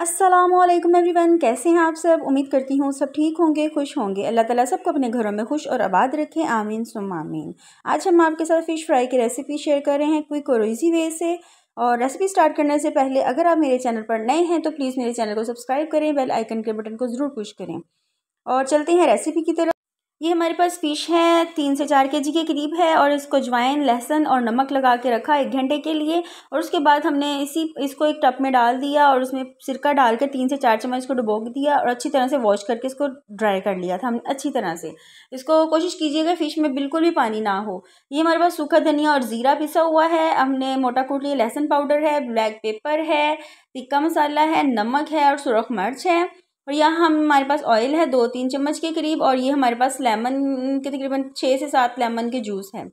Aslam everyone कैसे हैं आप सब उम्मीद करती हूँ सब ठीक होंगे खुश होंगे अल्लाह ताला सबको अपने घरों में खुश और आबाद रखें आमीन सुम आमीन आज हम आपके साथ फ़िश फ्राई की रेसिपी शेयर कर रहे हैं क्विक और इजी वे से और रेसिपी स्टार्ट करने से पहले अगर आप मेरे चैनल पर नए हैं तो प्लीज़ मेरे चैनल को सब्सक्राइब करें बेल आइकन के बटन को ज़रूर पुश करें और चलते हैं रेसिपी की तरफ ये हमारे पास फ़िश है तीन से चार के जी के करीब है और इसको ज्वाइन लहसन और नमक लगा के रखा एक घंटे के लिए और उसके बाद हमने इसी इसको एक टप में डाल दिया और उसमें सिरका डाल कर तीन से चार चम्मच इसको डुबो दिया और अच्छी तरह से वॉश करके इसको ड्राई कर लिया था हमने अच्छी तरह से इसको कोशिश कीजिएगा फ़िश में बिल्कुल भी पानी ना हो ये हमारे पास सूखा धनिया और ज़ीरा पिसा हुआ है हमने मोटा कूट लिया लहसन पाउडर है ब्लैक पेपर है टिक्का मसाला है नमक है और सुरख मिर्च है और यहाँ हम हमारे पास ऑयल है दो तीन चम्मच के करीब और ये हमारे पास लेमन के तकरीबन छः से सात लेमन के जूस है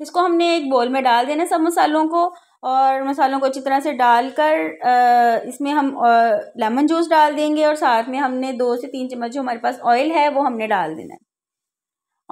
इसको हमने एक बोल में डाल देना सब मसालों को और मसालों को अच्छी तरह से डाल कर इसमें हम लेमन जूस डाल देंगे और साथ में हमने दो से तीन चम्मच जो हमारे पास ऑयल है वो हमने डाल देना है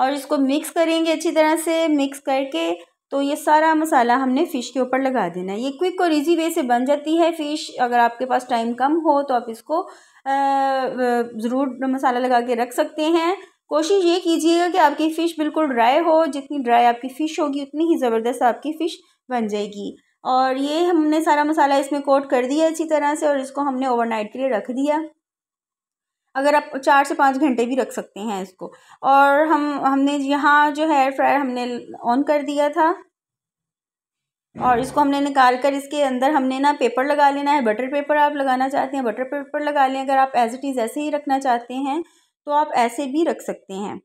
और इसको मिक्स करेंगे अच्छी तरह से मिक्स करके तो ये सारा मसाला हमने फ़िश के ऊपर लगा देना है ये क्विक और इजी वे से बन जाती है फ़िश अगर आपके पास टाइम कम हो तो आप इसको ज़रूर मसाला लगा के रख सकते हैं कोशिश ये कीजिएगा कि आपकी फ़िश बिल्कुल ड्राई हो जितनी ड्राई आपकी फ़िश होगी उतनी ही ज़बरदस्त आपकी फ़िश बन जाएगी और ये हमने सारा मसाला इसमें कोट कर दिया अच्छी तरह से और इसको हमने ओवरनाइट के लिए रख दिया अगर आप चार से पाँच घंटे भी रख सकते हैं इसको और हम हमने यहाँ जो एयर फ्रायर हमने ऑन कर दिया था और इसको हमने निकाल कर इसके अंदर हमने ना पेपर लगा लेना है बटर पेपर आप लगाना चाहते हैं बटर पेपर लगा लें अगर आप एज इट इज़ ऐसे ही रखना चाहते हैं तो आप ऐसे भी रख सकते हैं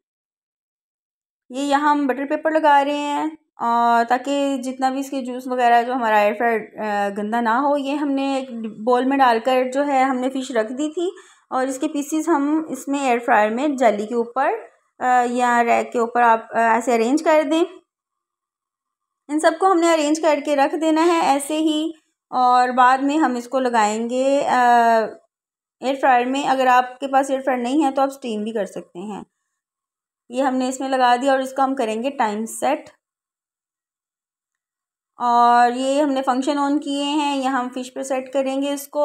ये यहाँ हम बटर पेपर लगा रहे हैं और ताकि जितना भी इसके जूस वगैरह जो हमारा एयर फ्राइड गंदा ना हो ये हमने एक बोल में डालकर जो है हमने फ़िश रख दी थी और इसके पीसीस हम इसमें एयर फ्रायर में जाली के ऊपर या रैक के ऊपर आप ऐसे अरेंज कर दें इन सबको हमने अरेंज करके रख देना है ऐसे ही और बाद में हम इसको लगाएंगे एयर फ्रायर में अगर आपके पास एयर फ्रायर नहीं है तो आप स्टीम भी कर सकते हैं ये हमने इसमें लगा दिया और इसको हम करेंगे टाइम सेट और ये हमने फंक्शन ऑन किए हैं यहाँ हम फिश पर सेट करेंगे इसको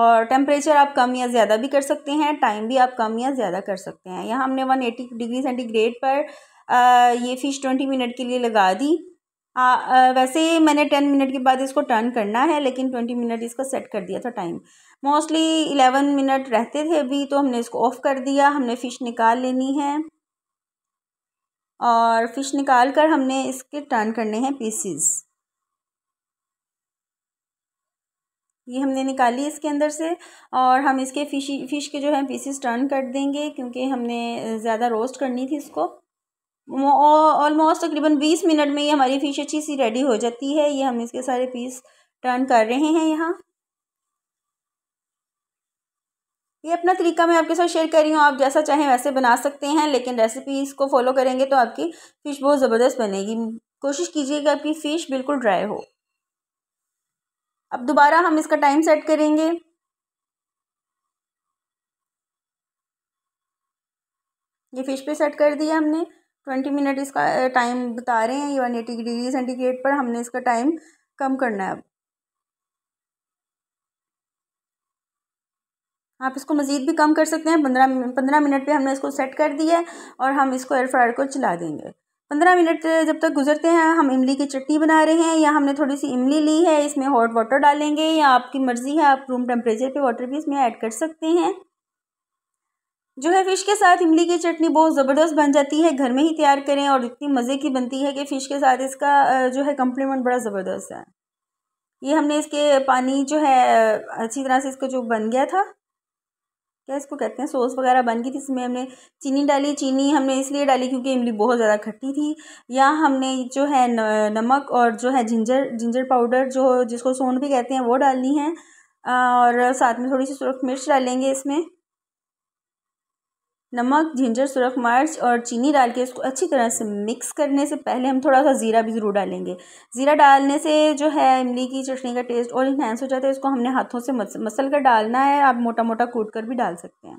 और टेम्परेचर आप कम या ज़्यादा भी कर सकते हैं टाइम भी आप कम या ज़्यादा कर सकते हैं यहाँ हमने वन एटी डिग्री सेंटीग्रेड पर आ, ये फ़िश ट्वेंटी मिनट के लिए लगा दी आ, हाँ, आ, वैसे ही मैंने टेन मिनट के बाद इसको टर्न करना है लेकिन ट्वेंटी मिनट इसका सेट कर दिया था टाइम मोस्टली इलेवन मिनट रहते थे अभी तो हमने इसको ऑफ़ कर दिया हमने फ़िश निकाल लेनी है और फ़िश निकाल कर हमने इसके टर्न करने हैं पीसीस ये हमने निकाली इसके अंदर से और हम इसके फ़िश फ़िश के जो है पीसीस टर्न कर देंगे क्योंकि हमने ज़्यादा रोस्ट करनी थी इसको ऑलमोस्ट तकरीबन बीस मिनट में ये हमारी फ़िश अच्छी सी रेडी हो जाती है ये हम इसके सारे पीस टर्न कर रहे हैं यहाँ ये अपना तरीका मैं आपके साथ शेयर कर रही हूँ आप जैसा चाहें वैसे बना सकते हैं लेकिन रेसिपी इसको फॉलो करेंगे तो आपकी फ़िश बहुत ज़बरदस्त बनेगी कोशिश कीजिए कि आपकी फ़िश बिल्कुल ड्राई हो अब दोबारा हम इसका टाइम सेट करेंगे ये फ़िश पे सेट कर दिया हमने ट्वेंटी मिनट इसका टाइम बता रहे हैं वन एटी डिग्री सेंटीग्रेड पर हमने इसका टाइम कम करना है अब आप इसको मज़ीद भी कम कर सकते हैं पंद्रह पंद्रह मिनट पे हमने इसको सेट कर दिया है और हम इसको एयर फ्रायर को चला देंगे पंद्रह मिनट जब तक गुजरते हैं हम इमली की चटनी बना रहे हैं या हमने थोड़ी सी इमली ली है इसमें हॉट वाटर डालेंगे या आपकी मर्ज़ी है आप रूम टेम्परेचर पे वाटर भी इसमें ऐड कर सकते हैं जो है फ़िश के साथ इमली की चटनी बहुत ज़बरदस्त बन जाती है घर में ही तैयार करें और इतनी मज़े की बनती है कि फ़िश के साथ इसका जो है कम्प्लीमेंट बड़ा ज़बरदस्त है ये हमने इसके पानी जो है अच्छी तरह से इसको जो बन गया था क्या इसको कहते हैं सॉस वगैरह बन गई थी इसमें हमने चीनी डाली चीनी हमने इसलिए डाली क्योंकि इमली बहुत ज़्यादा खट्टी थी या हमने जो है नमक और जो है जिंजर जिंजर पाउडर जो जिसको सोन भी कहते हैं वो डालनी है और साथ में थोड़ी सी सुरख मिर्च डालेंगे इसमें नमक जिंजर सुरख मिर्च और चीनी डाल के इसको अच्छी तरह से मिक्स करने से पहले हम थोड़ा सा ज़ीरा भी ज़रूर डालेंगे ज़ीरा डालने से जो है इमली की चटनी का टेस्ट और इन्हेंस हो जाता है इसको हमने हाथों से मसल कर डालना है आप मोटा मोटा कूट कर भी डाल सकते हैं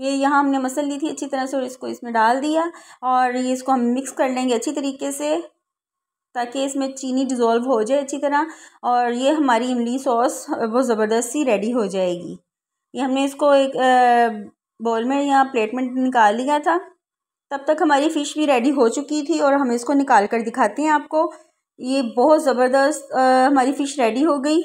ये यहाँ हमने मसल ली थी अच्छी तरह से और इसको इसमें डाल दिया और ये इसको हम मिक्स कर लेंगे अच्छी तरीके से ताकि इसमें चीनी डिज़ोल्व हो जाए अच्छी तरह और ये हमारी इमली सॉस वो ज़बरदस्ती रेडी हो जाएगी ये हमने इसको एक बॉल में या प्लेट में निकाल लिया था तब तक हमारी फ़िश भी रेडी हो चुकी थी और हम इसको निकाल कर दिखाते हैं आपको ये बहुत ज़बरदस्त हमारी फ़िश रेडी हो गई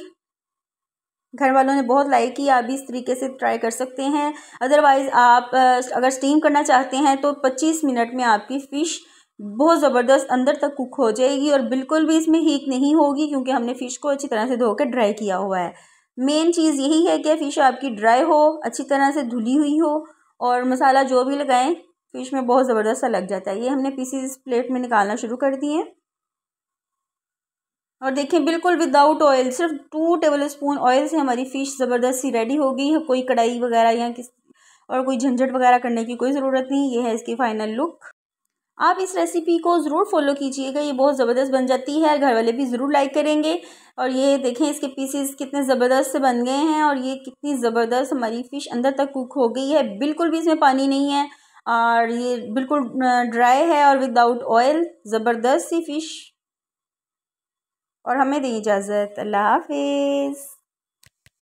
घर वालों ने बहुत लाइक की आप भी इस तरीके से ट्राई कर सकते हैं अदरवाइज़ आप अगर स्टीम करना चाहते हैं तो पच्चीस मिनट में आपकी फ़िश बहुत ज़बरदस्त अंदर तक कुक हो जाएगी और बिल्कुल भी इसमें हीक नहीं होगी क्योंकि हमने फ़िश को अच्छी तरह से धोकर ड्राई किया हुआ है मेन चीज़ यही है कि फ़िश आपकी ड्राई हो अच्छी तरह से धुली हुई हो और मसाला जो भी लगाएं फ़िश में बहुत ज़बरदस्त सा लग जाता है ये हमने पीसीस प्लेट में निकालना शुरू कर दिए और देखिए बिल्कुल विदाउट ऑयल सिर्फ टू टेबल स्पून ऑयल से हमारी फ़िश ज़बरदस्त सी रेडी हो गई कोई कढ़ाई वगैरह या किस और कोई झंझट वगैरह करने की कोई ज़रूरत नहीं ये है इसकी फ़ाइनल लुक आप इस रेसिपी को ज़रूर फॉलो कीजिएगा ये बहुत ज़बरदस्त बन जाती है और घर वाले भी ज़रूर लाइक करेंगे और ये देखें इसके पीसेस कितने ज़बरदस्त से बन गए हैं और ये कितनी ज़बरदस्त हमारी फ़िश अंदर तक कुक हो गई है बिल्कुल भी इसमें पानी नहीं है और ये बिल्कुल ड्राई है और विदाउट ऑयल ज़बरदस्त सी फ़िश और हमें दें इजाज़त अल्लाह हाफिज़